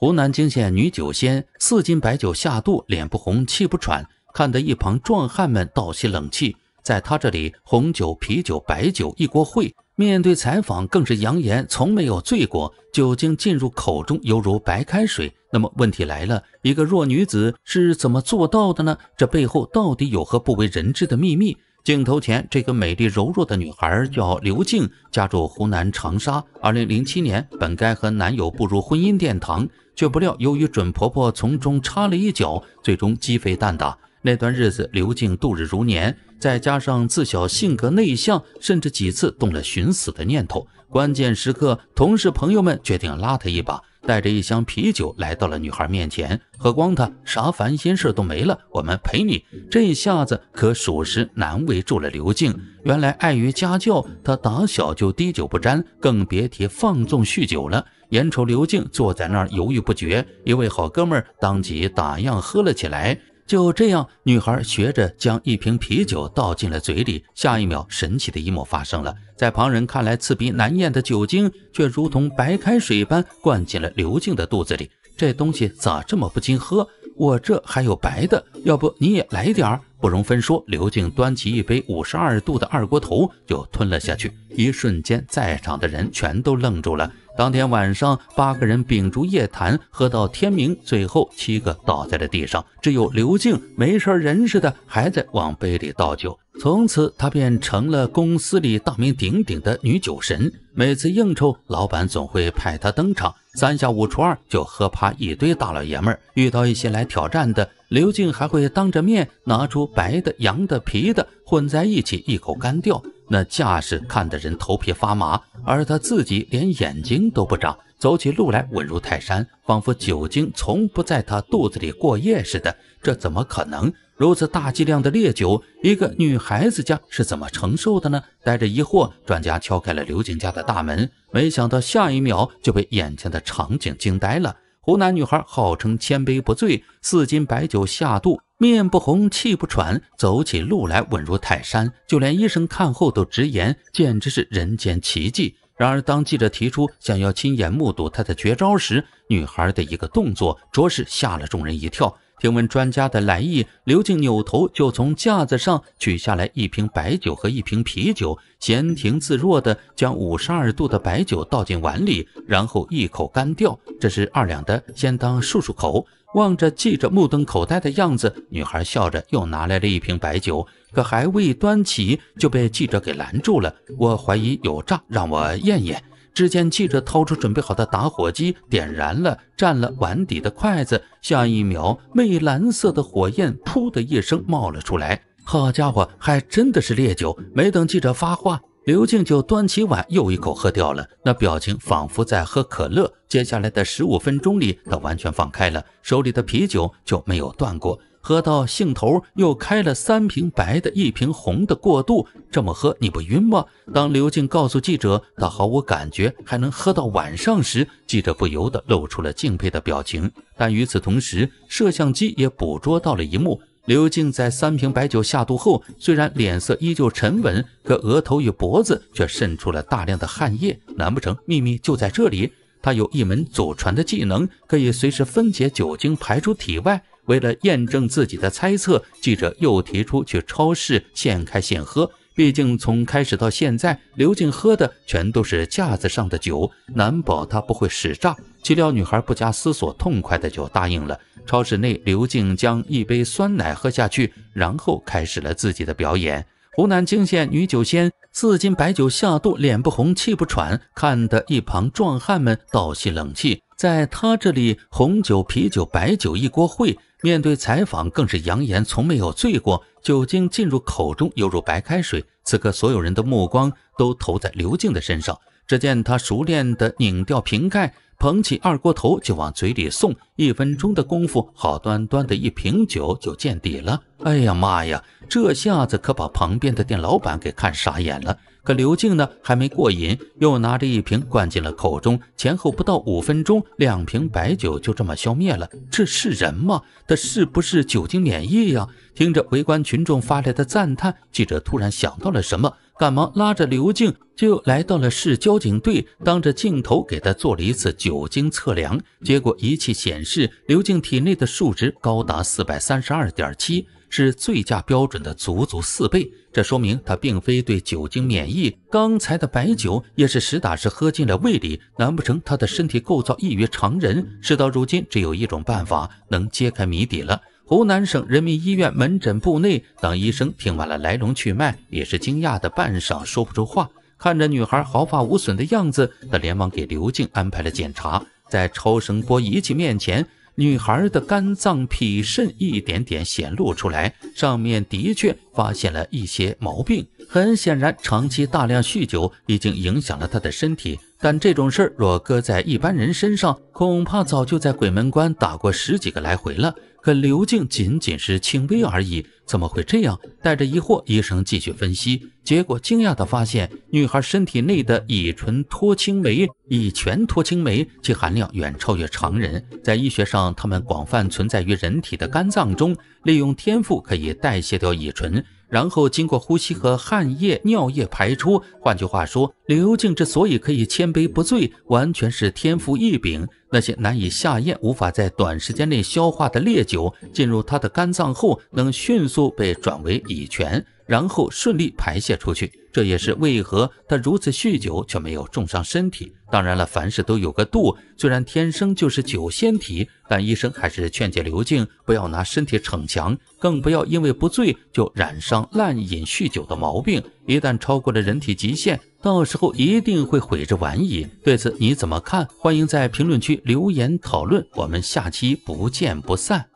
湖南惊现女酒仙，四斤白酒下肚，脸不红，气不喘，看得一旁壮汉们倒吸冷气。在她这里，红酒、啤酒、白酒一锅烩。面对采访，更是扬言从没有醉过，酒精进入口中犹如白开水。那么问题来了，一个弱女子是怎么做到的呢？这背后到底有何不为人知的秘密？镜头前这个美丽柔弱的女孩叫刘静，家住湖南长沙。2007年，本该和男友步入婚姻殿堂。却不料，由于准婆婆从中插了一脚，最终鸡飞蛋打。那段日子，刘静度日如年，再加上自小性格内向，甚至几次动了寻死的念头。关键时刻，同事朋友们决定拉他一把，带着一箱啤酒来到了女孩面前，喝光她，啥烦心事都没了。我们陪你，这一下子可属实难为住了刘静。原来碍于家教，她打小就滴酒不沾，更别提放纵酗酒了。眼瞅刘静坐在那儿犹豫不决，一位好哥们儿当即打样喝了起来。就这样，女孩学着将一瓶啤酒倒进了嘴里，下一秒，神奇的一幕发生了：在旁人看来刺鼻难咽的酒精，却如同白开水般灌进了刘静的肚子里。这东西咋这么不经喝？我这还有白的，要不你也来点儿？不容分说，刘静端起一杯五十二度的二锅头就吞了下去。一瞬间，在场的人全都愣住了。当天晚上，八个人秉烛夜谈，喝到天明，最后七个倒在了地上，只有刘静没事人似的，还在往杯里倒酒。从此，她便成了公司里大名鼎鼎的女酒神。每次应酬，老板总会派她登场。三下五除二就喝趴一堆大老爷们儿，遇到一些来挑战的，刘静还会当着面拿出白的、洋的、啤的混在一起一口干掉，那架势看得人头皮发麻。而他自己连眼睛都不眨，走起路来稳如泰山，仿佛酒精从不在他肚子里过夜似的。这怎么可能？如此大剂量的烈酒，一个女孩子家是怎么承受的呢？带着疑惑，专家敲开了刘景家的大门，没想到下一秒就被眼前的场景惊呆了。湖南女孩号称千杯不醉，四斤白酒下肚，面不红，气不喘，走起路来稳如泰山，就连医生看后都直言，简直是人间奇迹。然而，当记者提出想要亲眼目睹她的绝招时，女孩的一个动作着实吓了众人一跳。听闻专家的来意，刘静扭头就从架子上取下来一瓶白酒和一瓶啤酒，闲庭自若地将五十二度的白酒倒进碗里，然后一口干掉。这是二两的，先当漱漱口。望着记者目瞪口呆的样子，女孩笑着又拿来了一瓶白酒，可还未端起就被记者给拦住了。我怀疑有诈，让我验验。只见记者掏出准备好的打火机，点燃了蘸了碗底的筷子，下一秒，蔚蓝色的火焰“噗”的一声冒了出来。好家伙，还真的是烈酒！没等记者发话，刘静就端起碗又一口喝掉了，那表情仿佛在喝可乐。接下来的十五分钟里，他完全放开了手里的啤酒，就没有断过。喝到兴头，又开了三瓶白的，一瓶红的，过度这么喝你不晕吗？当刘静告诉记者他毫无感觉，还能喝到晚上时，记者不由得露出了敬佩的表情。但与此同时，摄像机也捕捉到了一幕：刘静在三瓶白酒下肚后，虽然脸色依旧沉稳，可额头与脖子却渗出了大量的汗液。难不成秘密就在这里？他有一门祖传的技能，可以随时分解酒精，排出体外。为了验证自己的猜测，记者又提出去超市现开现喝。毕竟从开始到现在，刘静喝的全都是架子上的酒，难保她不会使诈。岂料女孩不加思索，痛快的就答应了。超市内，刘静将一杯酸奶喝下去，然后开始了自己的表演。湖南泾县女酒仙。四斤白酒下肚，脸不红，气不喘，看得一旁壮汉们倒吸冷气。在他这里，红酒、啤酒、白酒一锅烩。面对采访，更是扬言从没有醉过，酒精进入口中犹如白开水。此刻，所有人的目光都投在刘静的身上。只见他熟练地拧掉瓶盖，捧起二锅头就往嘴里送。一分钟的功夫，好端端的一瓶酒就见底了。哎呀妈呀！这下子可把旁边的店老板给看傻眼了。可刘静呢，还没过瘾，又拿着一瓶灌进了口中。前后不到五分钟，两瓶白酒就这么消灭了。这是人吗？他是不是酒精免疫呀？听着围观群众发来的赞叹，记者突然想到了什么。赶忙拉着刘静就来到了市交警队，当着镜头给他做了一次酒精测量。结果仪器显示，刘静体内的数值高达四百三十二点七，是醉驾标准的足足四倍。这说明他并非对酒精免疫，刚才的白酒也是实打实喝进了胃里。难不成他的身体构造异于常人？事到如今，只有一种办法能揭开谜底了。湖南省人民医院门诊部内，当医生听完了来龙去脉，也是惊讶的半晌说不出话。看着女孩毫发无损的样子，他连忙给刘静安排了检查。在超声波仪器面前，女孩的肝脏、脾肾一点点显露出来，上面的确发现了一些毛病。很显然，长期大量酗酒已经影响了她的身体。但这种事儿若搁在一般人身上，恐怕早就在鬼门关打过十几个来回了。可刘静仅仅是轻微而已，怎么会这样？带着疑惑，医生继续分析，结果惊讶地发现，女孩身体内的乙醇脱氢酶、乙醛脱氢酶其含量远超越常人。在医学上，它们广泛存在于人体的肝脏中，利用天赋可以代谢掉乙醇。然后经过呼吸和汗液、尿液排出。换句话说，刘静之所以可以千杯不醉，完全是天赋异禀。那些难以下咽、无法在短时间内消化的烈酒，进入他的肝脏后，能迅速被转为乙醛。然后顺利排泄出去，这也是为何他如此酗酒却没有重伤身体。当然了，凡事都有个度。虽然天生就是酒仙体，但医生还是劝诫刘静不要拿身体逞强，更不要因为不醉就染上滥饮酗酒的毛病。一旦超过了人体极限，到时候一定会悔之晚矣。对此你怎么看？欢迎在评论区留言讨论。我们下期不见不散。